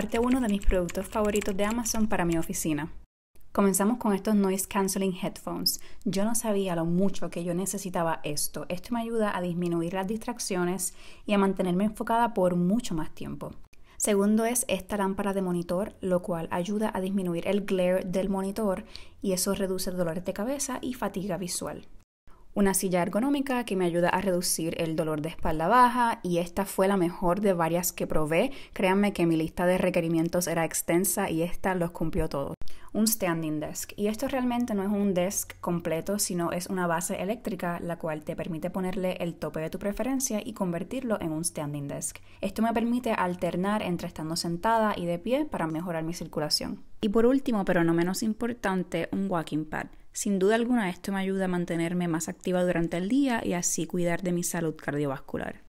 parte uno de mis productos favoritos de Amazon para mi oficina. Comenzamos con estos Noise Canceling Headphones. Yo no sabía lo mucho que yo necesitaba esto. Esto me ayuda a disminuir las distracciones y a mantenerme enfocada por mucho más tiempo. Segundo es esta lámpara de monitor, lo cual ayuda a disminuir el glare del monitor y eso reduce dolores de cabeza y fatiga visual una silla ergonómica que me ayuda a reducir el dolor de espalda baja y esta fue la mejor de varias que probé. Créanme que mi lista de requerimientos era extensa y esta los cumplió todos un standing desk. Y esto realmente no es un desk completo, sino es una base eléctrica la cual te permite ponerle el tope de tu preferencia y convertirlo en un standing desk. Esto me permite alternar entre estando sentada y de pie para mejorar mi circulación. Y por último, pero no menos importante, un walking pad. Sin duda alguna esto me ayuda a mantenerme más activa durante el día y así cuidar de mi salud cardiovascular.